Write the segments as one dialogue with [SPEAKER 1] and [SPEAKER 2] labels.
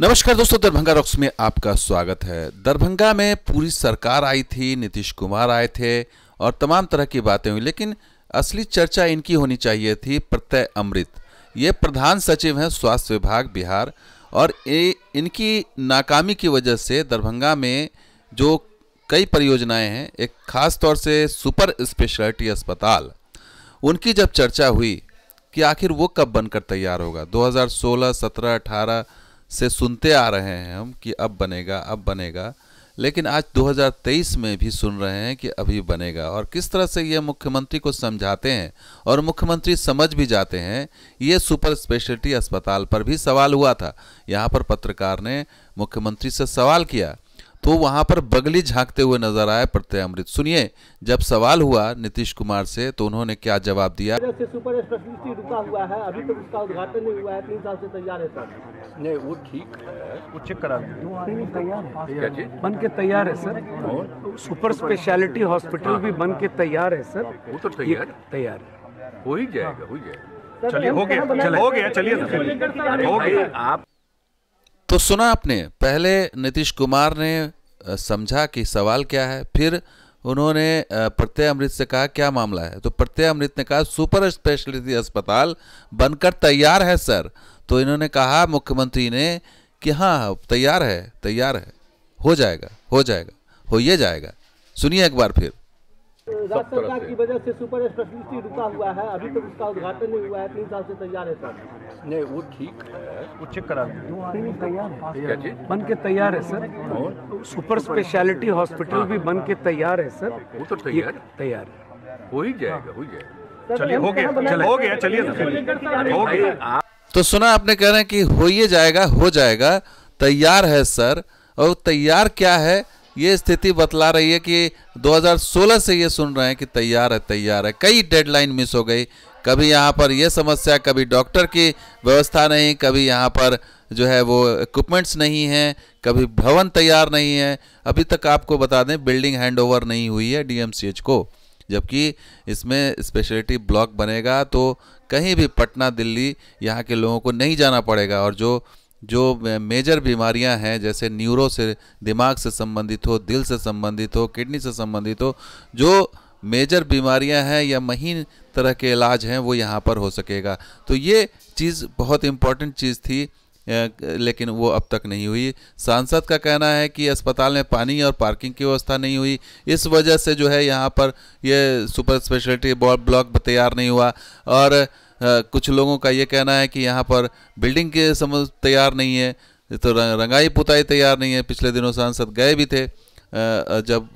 [SPEAKER 1] नमस्कार दोस्तों दरभंगा रॉक्स में आपका स्वागत है दरभंगा में पूरी सरकार आई थी नीतीश कुमार आए थे और तमाम तरह की बातें हुई लेकिन असली चर्चा इनकी होनी चाहिए थी प्रत्यय अमृत ये प्रधान सचिव हैं स्वास्थ्य विभाग बिहार और ए, इनकी नाकामी की वजह से दरभंगा में जो कई परियोजनाएं हैं एक खास तौर से सुपर स्पेशलिटी अस्पताल उनकी जब चर्चा हुई कि आखिर वो कब बनकर तैयार होगा 2016, 17, 18 से सुनते आ रहे हैं हम कि अब बनेगा अब बनेगा लेकिन आज 2023 में भी सुन रहे हैं कि अभी बनेगा और किस तरह से ये मुख्यमंत्री को समझाते हैं और मुख्यमंत्री समझ भी जाते हैं ये सुपर स्पेशलिटी अस्पताल पर भी सवाल हुआ था यहाँ पर पत्रकार ने मुख्यमंत्री से सवाल किया तो वहां पर बगली झांकते हुए नजर आए प्रत्यय अमृत सुनिए जब सवाल हुआ नीतीश कुमार से तो उन्होंने क्या जवाब दिया से सुपर स्पेशलिटी रुका हुआ है अभी तक तो उसका उद्घाटन नहीं हुआ है तीन साल से तैयार है सर नहीं वो ठीक है करा बन के तैयार है सर सुपर स्पेशलिटी हॉस्पिटल भी बन के तैयार है सर हाँ, वो तो तैयार तैयार है हो ही जाएगा हो जाएगा चलिए हो गया हो गया चलिए हो गया आप तो सुना आपने पहले नीतीश कुमार ने समझा कि सवाल क्या है फिर उन्होंने प्रत्यय अमृत से कहा क्या मामला है तो प्रत्यय अमृत ने कहा सुपर स्पेशलिटी अस्पताल बनकर तैयार है सर तो इन्होंने कहा मुख्यमंत्री ने कि हाँ, हाँ तैयार है तैयार है हो जाएगा हो जाएगा हो ये जाएगा सुनिए एक बार फिर तो राज्य सरकार की वजह से सुपर स्पेशलिटी रुका हुआ है अभी तक तो उसका उद्घाटन नहीं हुआ है तीन साल से तैयार है सर नहीं वो ठीक है वो चेक करा बन के तैयार है सर सुपर स्पेशलिटी हॉस्पिटल भी बन के तैयार है सर वो तो तैयार तैयार है हो ही जाएगा हो जाएगा चलिए हो गया हो गया चलिए हो गया तो सुना आपने कह रहे हैं कि हो ये जाएगा हो जाएगा तैयार है सर और तैयार क्या है ये स्थिति बतला रही है कि 2016 से ये सुन रहे हैं कि तैयार है तैयार है कई डेडलाइन मिस हो गई कभी यहाँ पर यह समस्या कभी डॉक्टर की व्यवस्था नहीं कभी यहाँ पर जो है वो इक्विपमेंट्स नहीं हैं कभी भवन तैयार नहीं है अभी तक आपको बता दें बिल्डिंग हैंडओवर नहीं हुई है डीएमसीएच को जबकि इसमें स्पेशलिटी ब्लॉक बनेगा तो कहीं भी पटना दिल्ली यहाँ के लोगों को नहीं जाना पड़ेगा और जो जो मेजर बीमारियां हैं जैसे न्यूरो से दिमाग से संबंधित हो दिल से संबंधित हो किडनी से संबंधित हो जो मेजर बीमारियां हैं या महीन तरह के इलाज हैं वो यहाँ पर हो सकेगा तो ये चीज़ बहुत इम्पॉर्टेंट चीज़ थी लेकिन वो अब तक नहीं हुई सांसद का कहना है कि अस्पताल में पानी और पार्किंग की व्यवस्था नहीं हुई इस वजह से जो है यहाँ पर ये सुपर स्पेशलिटी ब्लॉक तैयार नहीं हुआ और कुछ लोगों का ये कहना है कि यहाँ पर बिल्डिंग के समझ तैयार नहीं है तो रंगाई पुताई तैयार नहीं है पिछले दिनों सांसद गए भी थे जब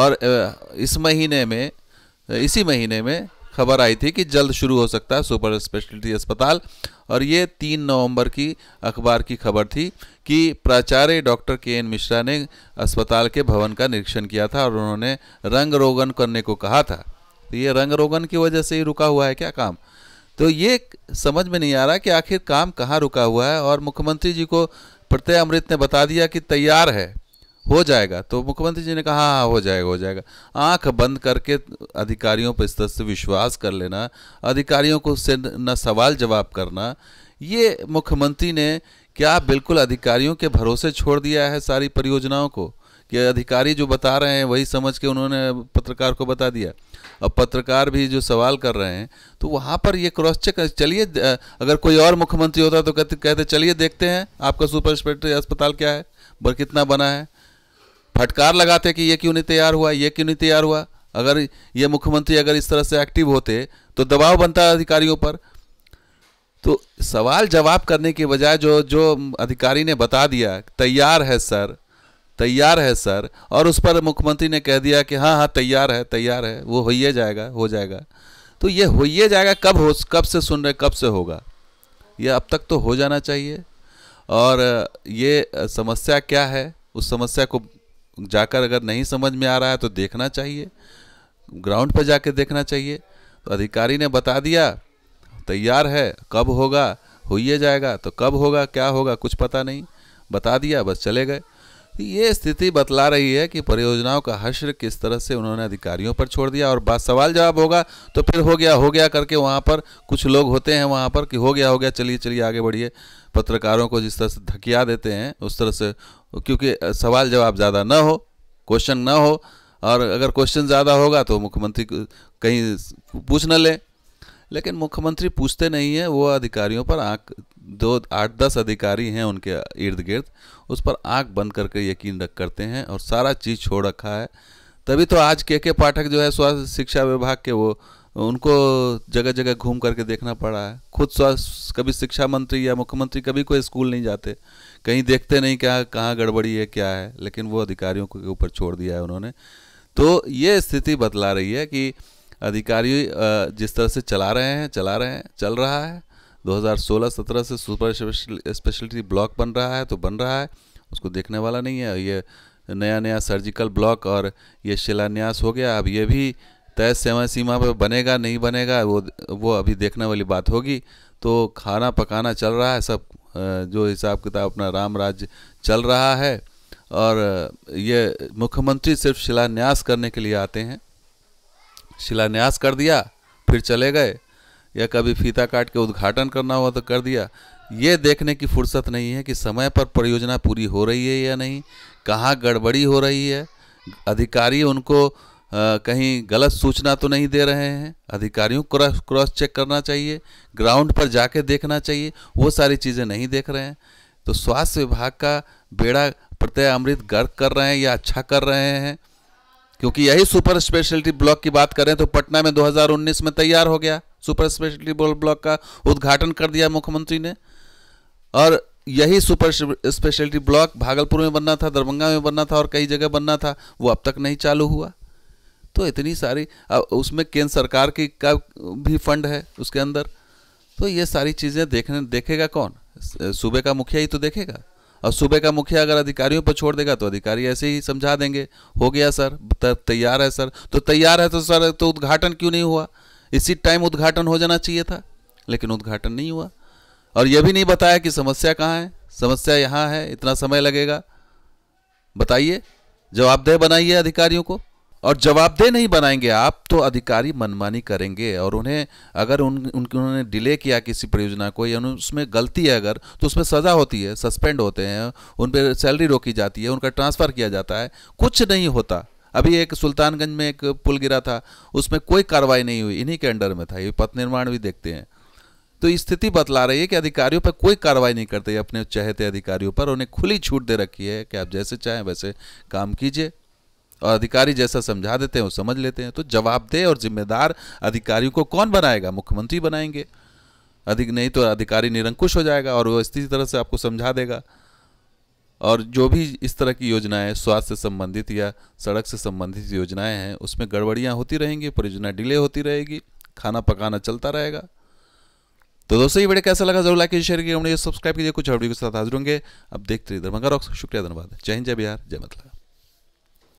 [SPEAKER 1] और इस महीने में इसी महीने में खबर आई थी कि जल्द शुरू हो सकता है सुपर स्पेशलिटी अस्पताल और ये तीन नवंबर की अखबार की खबर थी कि प्राचार्य डॉक्टर के एन मिश्रा ने अस्पताल के भवन का निरीक्षण किया था और उन्होंने रंग रोगन करने को कहा था तो ये रंग रोगन की वजह से ही रुका हुआ है क्या काम तो ये समझ में नहीं आ रहा कि आखिर काम कहाँ रुका हुआ है और मुख्यमंत्री जी को प्रत्यय अमृत ने बता दिया कि तैयार है हो जाएगा तो मुख्यमंत्री जी ने कहा हाँ, हाँ हो जाएगा हो जाएगा आंख बंद करके अधिकारियों पर इस तरह से विश्वास कर लेना अधिकारियों को से न सवाल जवाब करना ये मुख्यमंत्री ने क्या बिल्कुल अधिकारियों के भरोसे छोड़ दिया है सारी परियोजनाओं को कि अधिकारी जो बता रहे हैं वही समझ के उन्होंने पत्रकार को बता दिया अब पत्रकार भी जो सवाल कर रहे हैं तो वहाँ पर ये क्रॉस चेक चलिए अगर कोई और मुख्यमंत्री होता तो कहते कहते चलिए देखते हैं आपका सुपर स्पेशलिटी अस्पताल क्या है बर कितना बना है फटकार लगाते कि ये क्यों नहीं तैयार हुआ ये क्यों नहीं तैयार हुआ अगर ये मुख्यमंत्री अगर इस तरह से एक्टिव होते तो दबाव बनता अधिकारियों पर तो सवाल जवाब करने के बजाय जो जो अधिकारी ने बता दिया तैयार है सर तैयार है सर और उस पर मुख्यमंत्री ने कह दिया कि हाँ हाँ तैयार है तैयार है वो हो ही जाएगा हो जाएगा तो ये हो ही जाएगा कब हो कब से सुन रहे कब से होगा ये अब तक तो हो जाना चाहिए और ये समस्या क्या है उस समस्या को जाकर अगर नहीं समझ में आ रहा है तो देखना चाहिए ग्राउंड पर जाके देखना चाहिए तो अधिकारी ने बता दिया तैयार है कब होगा हो जाएगा तो कब होगा क्या होगा कुछ पता नहीं बता दिया बस चले गए ये स्थिति बतला रही है कि परियोजनाओं का हश्र किस तरह से उन्होंने अधिकारियों पर छोड़ दिया और बात सवाल जवाब होगा तो फिर हो गया हो गया करके वहाँ पर कुछ लोग होते हैं वहाँ पर कि हो गया हो गया चलिए चलिए आगे बढ़िए पत्रकारों को जिस तरह से धकिया देते हैं उस तरह से क्योंकि सवाल जवाब ज़्यादा ना हो क्वेश्चन ना हो और अगर क्वेश्चन ज़्यादा होगा तो मुख्यमंत्री कहीं पूछ न लें लेकिन मुख्यमंत्री पूछते नहीं हैं वो अधिकारियों पर आँख दो आठ दस अधिकारी हैं उनके इर्द गिर्द उस पर आंख बंद करके यकीन रख करते हैं और सारा चीज़ छोड़ रखा है तभी तो आज के के पाठक जो है स्वास्थ्य शिक्षा विभाग के वो उनको जगह जगह घूम करके देखना पड़ा है खुद स्वास्थ्य कभी शिक्षा मंत्री या मुख्यमंत्री कभी कोई स्कूल नहीं जाते कहीं देखते नहीं क्या कहाँ गड़बड़ी है क्या है लेकिन वो अधिकारियों के ऊपर छोड़ दिया है उन्होंने तो ये स्थिति बतला रही है कि अधिकारी जिस तरह से चला रहे हैं चला रहे हैं चल रहा है 2016-17 से सुपर स्पेशलिटी ब्लॉक बन रहा है तो बन रहा है उसको देखने वाला नहीं है ये नया नया सर्जिकल ब्लॉक और ये शिलान्यास हो गया अब ये भी तय समय सीमा पर बनेगा नहीं बनेगा वो वो अभी देखने वाली बात होगी तो खाना पकाना चल रहा है सब जो हिसाब किताब अपना राम राज्य चल रहा है और ये मुख्यमंत्री सिर्फ शिलान्यास करने के लिए आते हैं शिलान्यास कर दिया फिर चले गए या कभी फीता काट के उद्घाटन करना हुआ तो कर दिया ये देखने की फुर्सत नहीं है कि समय पर परियोजना पूरी हो रही है या नहीं कहाँ गड़बड़ी हो रही है अधिकारी उनको आ, कहीं गलत सूचना तो नहीं दे रहे हैं अधिकारियों को क्रॉस चेक करना चाहिए ग्राउंड पर जाके देखना चाहिए वो सारी चीज़ें नहीं देख रहे हैं तो स्वास्थ्य विभाग का बेड़ा प्रत्यय अमृत गर्क कर रहे हैं या अच्छा कर रहे हैं क्योंकि यही सुपर स्पेशलिटी ब्लॉक की बात करें तो पटना में 2019 में तैयार हो गया सुपर स्पेशलिटी ब्लॉक का उद्घाटन कर दिया मुख्यमंत्री ने और यही सुपर स्पेशलिटी ब्लॉक भागलपुर में बनना था दरभंगा में बनना था और कई जगह बनना था वो अब तक नहीं चालू हुआ तो इतनी सारी अब उसमें केंद्र सरकार की का भी फंड है उसके अंदर तो ये सारी चीज़ें देखने देखेगा कौन सूबे का मुखिया ही तो देखेगा और सूबे का मुखिया अगर अधिकारियों पर छोड़ देगा तो अधिकारी ऐसे ही समझा देंगे हो गया सर तैयार है सर तो तैयार है तो सर तो उद्घाटन क्यों नहीं हुआ इसी टाइम उद्घाटन हो जाना चाहिए था लेकिन उद्घाटन नहीं हुआ और यह भी नहीं बताया कि समस्या कहाँ है समस्या यहाँ है इतना समय लगेगा बताइए जवाबदेह बनाइए अधिकारियों को और जवाबदेह नहीं बनाएंगे आप तो अधिकारी मनमानी करेंगे और उन्हें अगर उन उनके उन्होंने डिले किया किसी परियोजना को या उसमें गलती है अगर तो उसमें सज़ा होती है सस्पेंड होते हैं उन पर सैलरी रोकी जाती है उनका ट्रांसफ़र किया जाता है कुछ नहीं होता अभी एक सुल्तानगंज में एक पुल गिरा था उसमें कोई कार्रवाई नहीं हुई इन्हीं के अंडर में था ये पथ निर्माण भी देखते हैं तो स्थिति बतला रही है कि अधिकारियों पर कोई कार्रवाई नहीं करते अपने चहेते अधिकारियों पर उन्हें खुली छूट दे रखी है कि आप जैसे चाहें वैसे काम कीजिए और अधिकारी जैसा समझा देते हैं वो समझ लेते हैं तो जवाबदेह और जिम्मेदार अधिकारियों को कौन बनाएगा मुख्यमंत्री बनाएंगे अधिक नहीं तो अधिकारी निरंकुश हो जाएगा और वो इसी तरह से आपको समझा देगा और जो भी इस तरह की योजनाएं स्वास्थ्य से संबंधित या सड़क से संबंधित योजनाएं हैं उसमें गड़बड़ियां होती रहेंगी परियोजना डिले होती रहेगी खाना पकाना चलता रहेगा तो दोस्तों ये वीडियो कैसा लगा जरूर लाइक शेयर कीजिए सब्सक्राइब कीजिए कुछ वीडियो के साथ हाजिर होंगे अब देखते रहिए रॉक्स शुक्रिया धन्यवाद जय हिंद जय बिहार जय मतलब